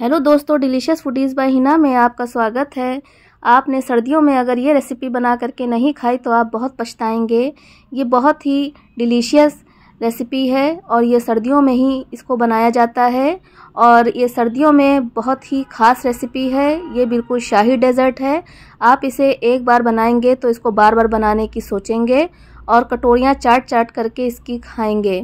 Hello दोस्तों delicious foodies bye Hina में आपका स्वागत है आपने सर्दियों में अगर ये रेसिपी बना करके नहीं खाई तो आप बहुत पछताएंगे ये बहुत ही डिलीशियस रेसिपी है और ये सर्दियों में ही इसको बनाया जाता है और ये सर्दियों में बहुत ही ख़ास रेसिपी है ये बिल्कुल शाही डेज़र्ट है आप इसे एक बार बनाएंगे तो इसको बार बार बनाने की सोचेंगे और कटोरियाँ चाट चाट करके इसकी खाएंगे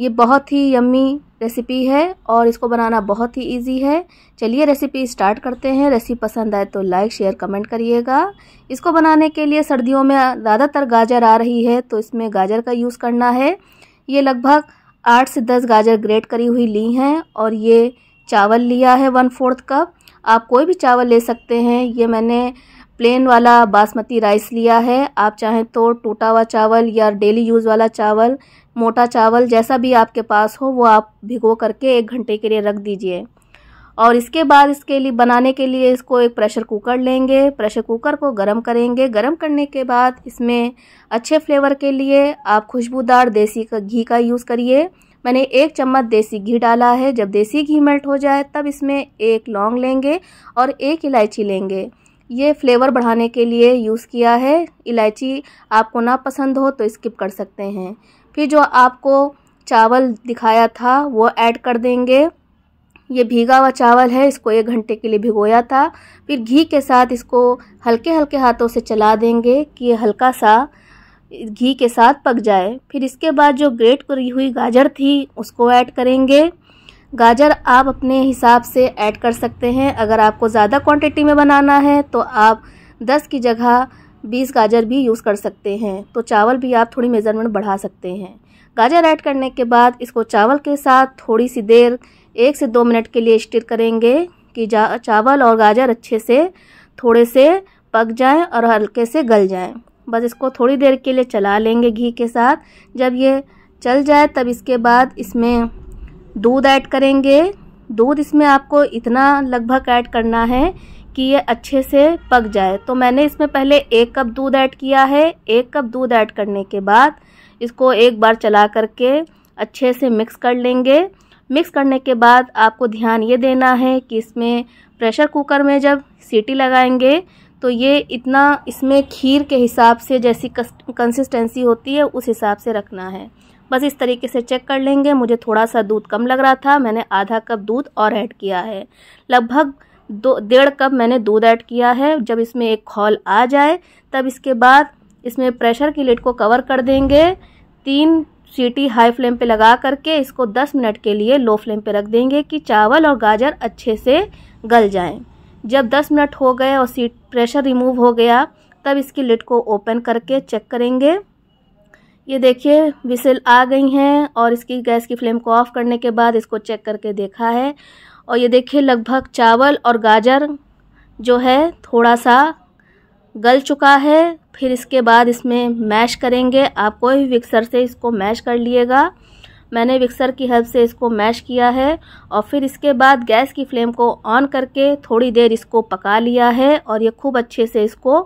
ये बहुत ही यम्मी रेसिपी है और इसको बनाना बहुत ही इजी है चलिए रेसिपी स्टार्ट करते हैं रेसिपी पसंद आए तो लाइक शेयर कमेंट करिएगा इसको बनाने के लिए सर्दियों में ज़्यादातर गाजर आ रही है तो इसमें गाजर का यूज़ करना है ये लगभग आठ से दस गाजर ग्रेट करी हुई ली हैं और ये चावल लिया है वन फोर्थ कप आप कोई भी चावल ले सकते हैं ये मैंने प्लेन वाला बासमती राइस लिया है आप चाहें तो टूटा हुआ चावल या डेली यूज़ वाला चावल मोटा चावल जैसा भी आपके पास हो वो आप भिगो करके एक घंटे के लिए रख दीजिए और इसके बाद इसके लिए बनाने के लिए इसको एक प्रेशर कुकर लेंगे प्रेशर कुकर को गर्म करेंगे गर्म करने के बाद इसमें अच्छे फ्लेवर के लिए आप खुशबूदार देसी का घी का यूज़ करिए मैंने एक चम्मच देसी घी डाला है जब देसी घी मेल्ट हो जाए तब इसमें एक लौंग लेंगे और एक इलायची लेंगे ये फ्लेवर बढ़ाने के लिए यूज़ किया है इलायची आपको ना पसंद हो तो स्किप कर सकते हैं फिर जो आपको चावल दिखाया था वो ऐड कर देंगे ये भीगा हुआ चावल है इसको एक घंटे के लिए भिगोया था फिर घी के साथ इसको हल्के हल्के हाथों से चला देंगे कि ये हल्का सा घी के साथ पक जाए फिर इसके बाद जो ग्रेट करी हुई गाजर थी उसको ऐड करेंगे गाजर आप अपने हिसाब से ऐड कर सकते हैं अगर आपको ज़्यादा क्वांटिटी में बनाना है तो आप 10 की जगह 20 गाजर भी यूज़ कर सकते हैं तो चावल भी आप थोड़ी मेज़रमेंट बढ़ा सकते हैं गाजर ऐड करने के बाद इसको चावल के साथ थोड़ी सी देर एक से दो मिनट के लिए स्टिर करेंगे कि चावल और गाजर अच्छे से थोड़े से पक जाएँ और हल्के से गल जाएँ बस इसको थोड़ी देर के लिए चला लेंगे घी के साथ जब ये चल जाए तब इसके बाद इसमें दूध ऐड करेंगे दूध इसमें आपको इतना लगभग ऐड करना है कि ये अच्छे से पक जाए तो मैंने इसमें पहले एक कप दूध ऐड किया है एक कप दूध ऐड करने के बाद इसको एक बार चला करके अच्छे से मिक्स कर लेंगे मिक्स करने के बाद आपको ध्यान ये देना है कि इसमें प्रेशर कुकर में जब सीटी लगाएंगे तो ये इतना इसमें खीर के हिसाब से जैसी कंसिस्टेंसी होती है उस हिसाब से रखना है बस इस तरीके से चेक कर लेंगे मुझे थोड़ा सा दूध कम लग रहा था मैंने आधा कप दूध और ऐड किया है लगभग दो डेढ़ कप मैंने दूध ऐड किया है जब इसमें एक खोल आ जाए तब इसके बाद इसमें प्रेशर की लिट को कवर कर देंगे तीन सीटी हाई फ्लेम पे लगा करके इसको 10 मिनट के लिए लो फ्लेम पे रख देंगे कि चावल और गाजर अच्छे से गल जाएं। जब 10 मिनट हो गए और सीट प्रेशर रिमूव हो गया तब इसकी लिट को ओपन करके चेक करेंगे ये देखिए विसल आ गई हैं और इसकी गैस की फ्लेम को ऑफ़ करने के बाद इसको चेक करके देखा है और ये देखिए लगभग चावल और गाजर जो है थोड़ा सा गल चुका है फिर इसके बाद इसमें मैश करेंगे आप कोई भी मिक्सर से इसको मैश कर लिएगा मैंने मिक्सर की हेल्प से इसको मैश किया है और फिर इसके बाद गैस की फ्लेम को ऑन करके थोड़ी देर इसको पका लिया है और ये खूब अच्छे से इसको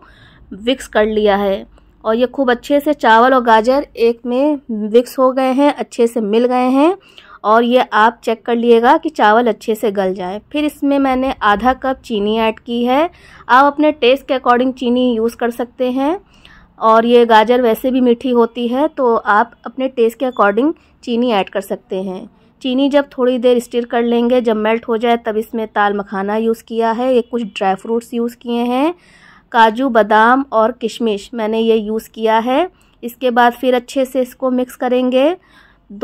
विक्स कर लिया है और ये खूब अच्छे से चावल और गाजर एक में मिक्स हो गए हैं अच्छे से मिल गए हैं और ये आप चेक कर लिएगा कि चावल अच्छे से गल जाए फिर इसमें मैंने आधा कप चीनी ऐड की है आप अपने टेस्ट के अकॉर्डिंग चीनी यूज़ कर सकते हैं और ये गाजर वैसे भी मीठी होती है तो आप अपने टेस्ट के अकॉर्डिंग चीनी ऐड कर सकते हैं चीनी जब थोड़ी देर स्टिर कर लेंगे जब मेल्ट हो जाए तब इसमें ताल मखाना यूज़ किया है ये कुछ ड्राई फ्रूट्स यूज़ किए हैं काजू बादाम और किशमिश मैंने ये यूज़ किया है इसके बाद फिर अच्छे से इसको मिक्स करेंगे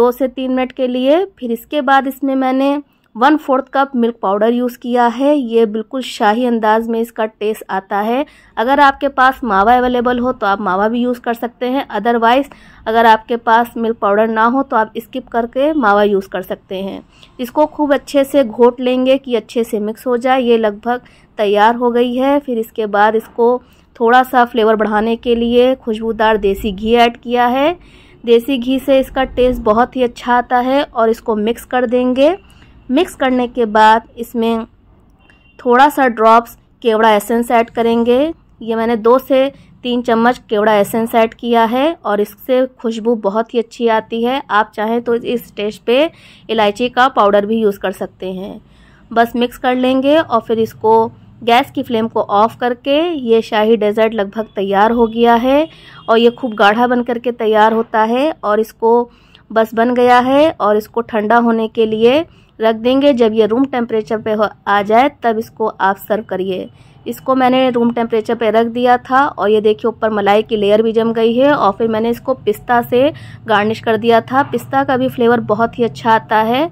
दो से तीन मिनट के लिए फिर इसके बाद इसमें मैंने one fourth cup milk powder use किया है ये बिल्कुल शाही अंदाज में इसका टेस्ट आता है अगर आपके पास मावा अवेलेबल हो तो आप मावा भी यूज़ कर सकते हैं अदरवाइज़ अगर आपके पास मिल्क पाउडर ना हो तो आप स्किप करके मावा यूज़ कर सकते हैं इसको खूब अच्छे से घोट लेंगे कि अच्छे से मिक्स हो जाए ये लगभग तैयार हो गई है फिर इसके बाद इसको थोड़ा सा फ्लेवर बढ़ाने के लिए खुशबूदार देसी घी ऐड किया है देसी घी से इसका टेस्ट बहुत ही अच्छा आता है और इसको मिक्स कर देंगे मिक्स करने के बाद इसमें थोड़ा सा ड्रॉप्स केवड़ा एसेंस ऐड करेंगे ये मैंने दो से तीन चम्मच केवड़ा एसेंस ऐड किया है और इससे खुशबू बहुत ही अच्छी आती है आप चाहें तो इस स्टेज पे इलायची का पाउडर भी यूज़ कर सकते हैं बस मिक्स कर लेंगे और फिर इसको गैस की फ्लेम को ऑफ़ करके ये शाही डेज़र्ट लगभग तैयार हो गया है और ये खूब गाढ़ा बन करके तैयार होता है और इसको बस बन गया है और इसको ठंडा होने के लिए रख देंगे जब ये रूम टेम्परेचर पे आ जाए तब इसको आप सर्व करिए इसको मैंने रूम टेम्परेचर पे रख दिया था और ये देखिए ऊपर मलाई की लेयर भी जम गई है और फिर मैंने इसको पिस्ता से गार्निश कर दिया था पिस्ता का भी फ्लेवर बहुत ही अच्छा आता है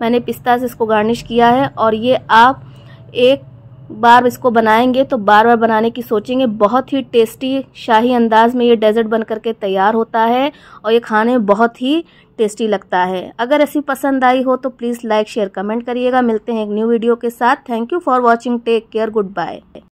मैंने पिस्ता से इसको गार्निश किया है और ये आप एक बार इसको बनाएंगे तो बार बार बनाने की सोचेंगे बहुत ही टेस्टी शाही अंदाज में ये डेजर्ट बन करके तैयार होता है और ये खाने में बहुत ही टेस्टी लगता है अगर ऐसी पसंद आई हो तो प्लीज़ लाइक शेयर कमेंट करिएगा मिलते हैं एक न्यू वीडियो के साथ thank you for watching take care good bye